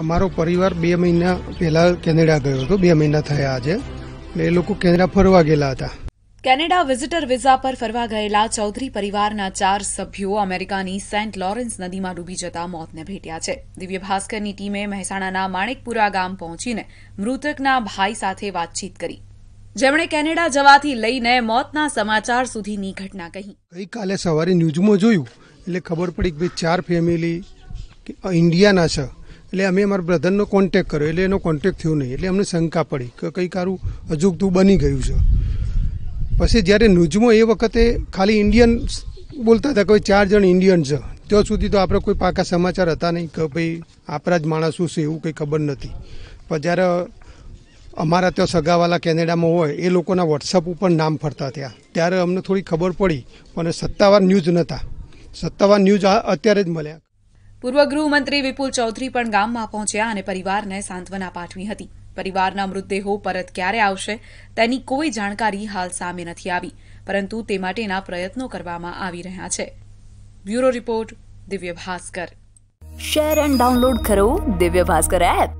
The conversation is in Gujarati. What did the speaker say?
અમારો પરિવાર બે મહિના પહેલા કેનેડા ગયો હતો બે મહિના થયા આજે એ લોકો કેનેડા ફરવા ગયેલા હતા કેનેડા વિઝિટર વિઝા પર ફરવા ગયેલા ચૌધરી પરિવારના ચાર સભ્યો અમેરિકાની સેન્ટ લોરેન્સ નદીમાં ડૂબી જતા મોતને ભેટ્યા છે દિવ્ય ભાસ્કરની ટીમે મહેસાણાના માણેકપુરા ગામ પહોંચીને મૃતકના ભાઈ સાથે વાતચીત કરી જેમણે કેનેડા જવાથી લઈને મોતના સમાચાર સુધીની ઘટના કહી ગઈકાલે સવારે ન્યૂઝમાં જોયું એટલે ખબર પડી કે ભાઈ ચાર ફેમિલી ઇન્ડિયાના છે એટલે અમે અમારા બ્રધરનો કોન્ટેક કર્યો એટલે એનો કોન્ટેક થયો નહીં એટલે અમને શંકા પડી કે કંઈ કારું તું બની ગયું છે પછી જ્યારે નુજમો એ વખતે ખાલી ઇન્ડિયન બોલતા હતા કોઈ ચાર જણ ઇન્ડિયન છે ત્યાં સુધી તો આપણે કોઈ પાકા સમાચાર હતા નહીં કે ભાઈ આપણા જ માણસો છે એવું કંઈ ખબર નથી પણ જ્યારે અમારા ત્યાં સગાવાલા કેનેડામાં હોય એ લોકોના વોટ્સઅપ ઉપર નામ ફરતા થયા ત્યારે અમને થોડી ખબર પડી પણ સત્તાવાર ન્યૂઝ નહોતા સત્તાવાર ન્યૂઝ અત્યારે જ મળ્યા પૂર્વ ગૃહમંત્રી વિપુલ ચૌધરી પણ ગામમાં પહોંચ્યા અને પરિવારને સાંત્વના પાઠવી હતી પરિવારના મૃતદેહો પરત ક્યારે આવશે તેની કોઈ જાણકારી હાલ સામે નથી આવી પરંતુ તે માટેના પ્રયત્નો કરવામાં આવી રહ્યા છે બ્યુરો રિપોર્ટ દિવ્ય ભાસ્કર શેર એન્ડ ડાઉનલોડ કરો દિવ્ય ભાસ્કર એપ